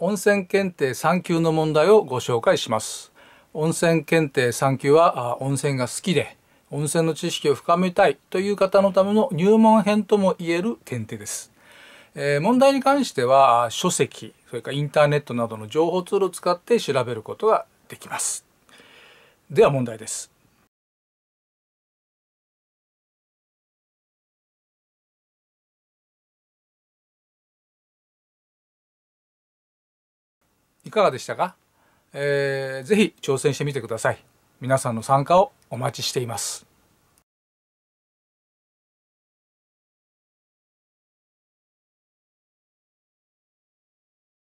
温泉検定3級の問題をご紹介します温泉検定3級は温泉が好きで温泉の知識を深めたいという方のための入門編ともいえる検定です、えー、問題に関しては書籍それからインターネットなどの情報ツールを使って調べることができますでは問題ですいかがでしたか、えー、ぜひ挑戦してみてください皆さんの参加をお待ちしています